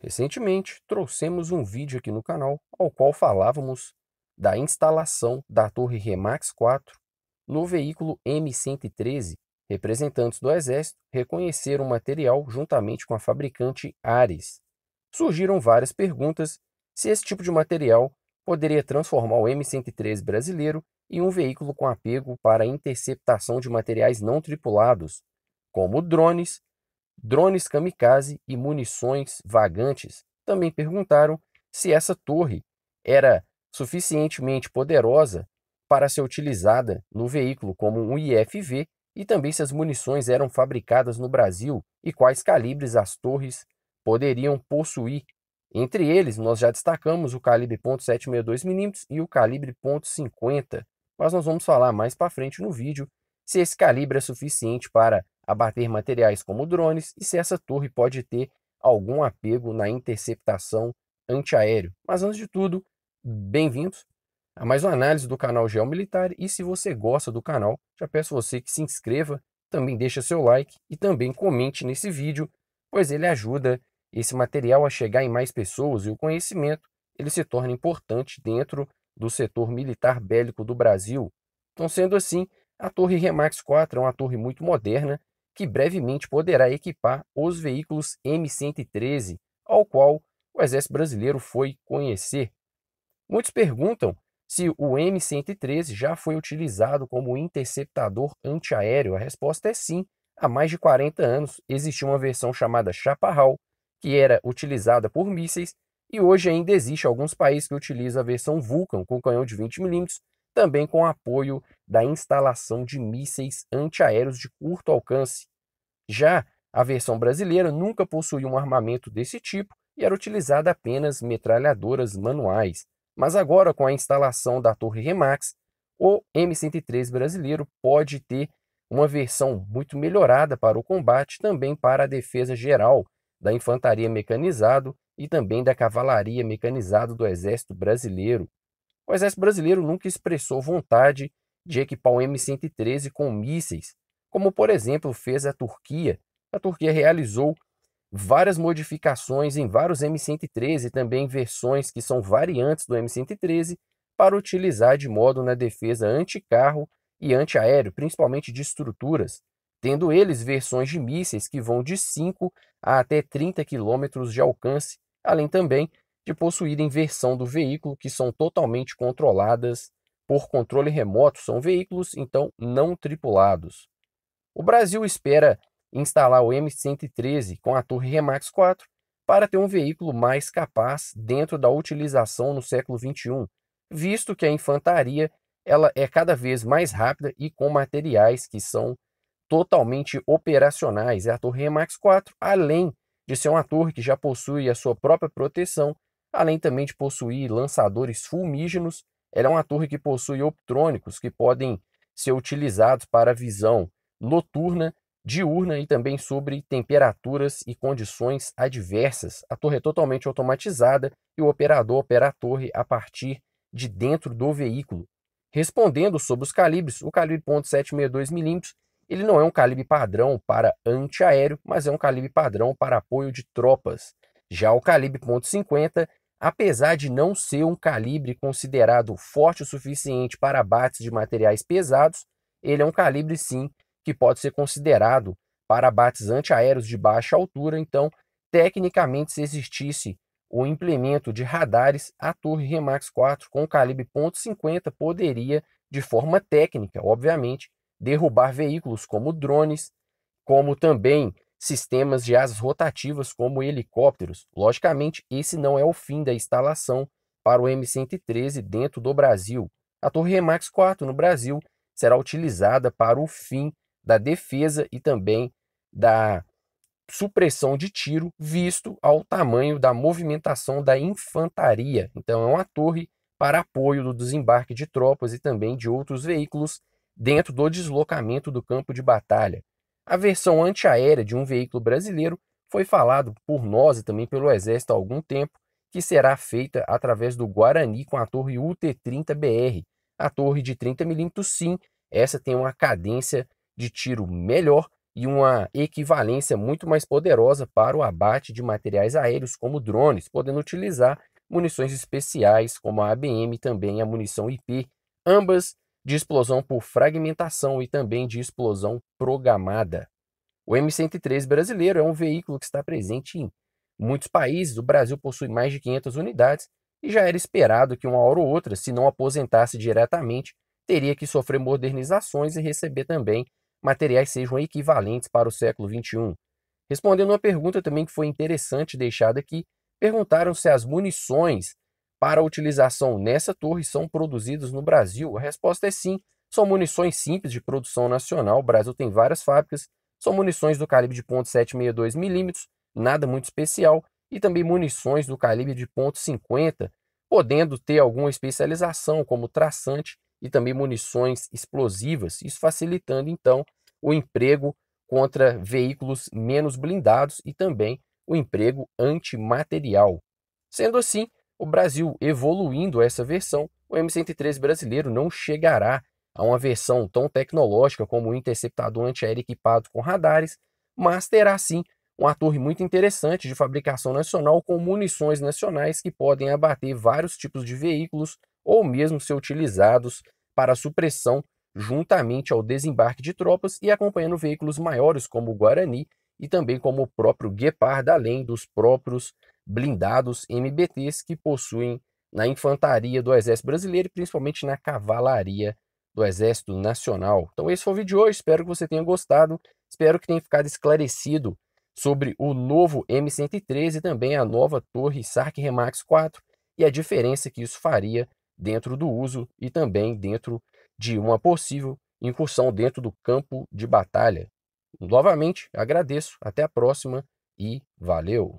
Recentemente, trouxemos um vídeo aqui no canal ao qual falávamos da instalação da torre Remax 4 no veículo M113. Representantes do Exército reconheceram o material juntamente com a fabricante Ares. Surgiram várias perguntas se esse tipo de material poderia transformar o M113 brasileiro em um veículo com apego para interceptação de materiais não tripulados, como drones drones kamikaze e munições vagantes também perguntaram se essa torre era suficientemente poderosa para ser utilizada no veículo como um IFV e também se as munições eram fabricadas no Brasil e quais calibres as torres poderiam possuir. Entre eles, nós já destacamos o calibre .762mm e o calibre .50, mas nós vamos falar mais para frente no vídeo se esse calibre é suficiente para abater materiais como drones e se essa torre pode ter algum apego na interceptação antiaéreo. Mas antes de tudo, bem-vindos a mais uma análise do canal Geomilitar e se você gosta do canal, já peço você que se inscreva, também deixa seu like e também comente nesse vídeo, pois ele ajuda esse material a chegar em mais pessoas e o conhecimento ele se torna importante dentro do setor militar bélico do Brasil. Então, sendo assim, a Torre Remax 4 é uma torre muito moderna que brevemente poderá equipar os veículos M113, ao qual o Exército Brasileiro foi conhecer. Muitos perguntam se o M113 já foi utilizado como interceptador antiaéreo. A resposta é sim. Há mais de 40 anos existiu uma versão chamada Chaparral, que era utilizada por mísseis, e hoje ainda existe alguns países que utilizam a versão Vulcan com canhão de 20 mm também com apoio da instalação de mísseis antiaéreos de curto alcance. Já a versão brasileira nunca possuía um armamento desse tipo e era utilizada apenas metralhadoras manuais. Mas agora, com a instalação da Torre Remax, o M103 brasileiro pode ter uma versão muito melhorada para o combate, também para a defesa geral da infantaria mecanizado e também da cavalaria mecanizado do Exército Brasileiro o exército brasileiro nunca expressou vontade de equipar o M113 com mísseis, como por exemplo fez a Turquia. A Turquia realizou várias modificações em vários M113, e também versões que são variantes do M113, para utilizar de modo na defesa anticarro e antiaéreo, principalmente de estruturas, tendo eles versões de mísseis que vão de 5 a até 30 quilômetros de alcance, além também de possuírem versão do veículo que são totalmente controladas por controle remoto, são veículos então não tripulados. O Brasil espera instalar o M113 com a torre Remax 4 para ter um veículo mais capaz dentro da utilização no século 21 visto que a infantaria ela é cada vez mais rápida e com materiais que são totalmente operacionais. É a torre Remax 4, além de ser uma torre que já possui a sua própria proteção, Além também de possuir lançadores fulmígenos, ela é uma torre que possui optrônicos que podem ser utilizados para visão noturna, diurna e também sobre temperaturas e condições adversas. A torre é totalmente automatizada e o operador opera a torre a partir de dentro do veículo. Respondendo sobre os calibres, o calibre .762mm ele não é um calibre padrão para antiaéreo, mas é um calibre padrão para apoio de tropas. Já o calibre .50 Apesar de não ser um calibre considerado forte o suficiente para abates de materiais pesados, ele é um calibre sim que pode ser considerado para abates antiaéreos de baixa altura, então tecnicamente se existisse o implemento de radares, a torre Remax 4 com calibre .50 poderia, de forma técnica, obviamente, derrubar veículos como drones, como também sistemas de asas rotativas como helicópteros. Logicamente, esse não é o fim da instalação para o M113 dentro do Brasil. A Torre Remax 4 no Brasil será utilizada para o fim da defesa e também da supressão de tiro, visto ao tamanho da movimentação da infantaria. Então, é uma torre para apoio do desembarque de tropas e também de outros veículos dentro do deslocamento do campo de batalha. A versão antiaérea de um veículo brasileiro foi falado por nós e também pelo Exército há algum tempo, que será feita através do Guarani com a torre UT-30BR. A torre de 30 milímetros, sim, essa tem uma cadência de tiro melhor e uma equivalência muito mais poderosa para o abate de materiais aéreos como drones, podendo utilizar munições especiais como a ABM e também a munição IP, ambas de explosão por fragmentação e também de explosão programada. O M103 brasileiro é um veículo que está presente em muitos países, o Brasil possui mais de 500 unidades e já era esperado que uma hora ou outra, se não aposentasse diretamente, teria que sofrer modernizações e receber também materiais sejam equivalentes para o século XXI. Respondendo uma pergunta também que foi interessante deixada aqui, perguntaram se as munições para utilização nessa torre são produzidos no Brasil? A resposta é sim. São munições simples de produção nacional. O Brasil tem várias fábricas. São munições do calibre de 0,762 mm, nada muito especial, e também munições do calibre de 0,50, podendo ter alguma especialização como traçante e também munições explosivas, isso facilitando então o emprego contra veículos menos blindados e também o emprego antimaterial. Sendo assim, o Brasil evoluindo essa versão, o M113 brasileiro não chegará a uma versão tão tecnológica como o interceptador antiaéreo equipado com radares, mas terá sim uma torre muito interessante de fabricação nacional com munições nacionais que podem abater vários tipos de veículos ou mesmo ser utilizados para supressão juntamente ao desembarque de tropas e acompanhando veículos maiores como o Guarani e também como o próprio Guepard, além dos próprios blindados MBTs que possuem na infantaria do Exército Brasileiro e principalmente na cavalaria do Exército Nacional. Então, esse foi o vídeo de hoje. Espero que você tenha gostado. Espero que tenha ficado esclarecido sobre o novo M113 e também a nova torre SARC Remax 4 e a diferença que isso faria dentro do uso e também dentro de uma possível incursão dentro do campo de batalha. Novamente, agradeço, até a próxima e valeu!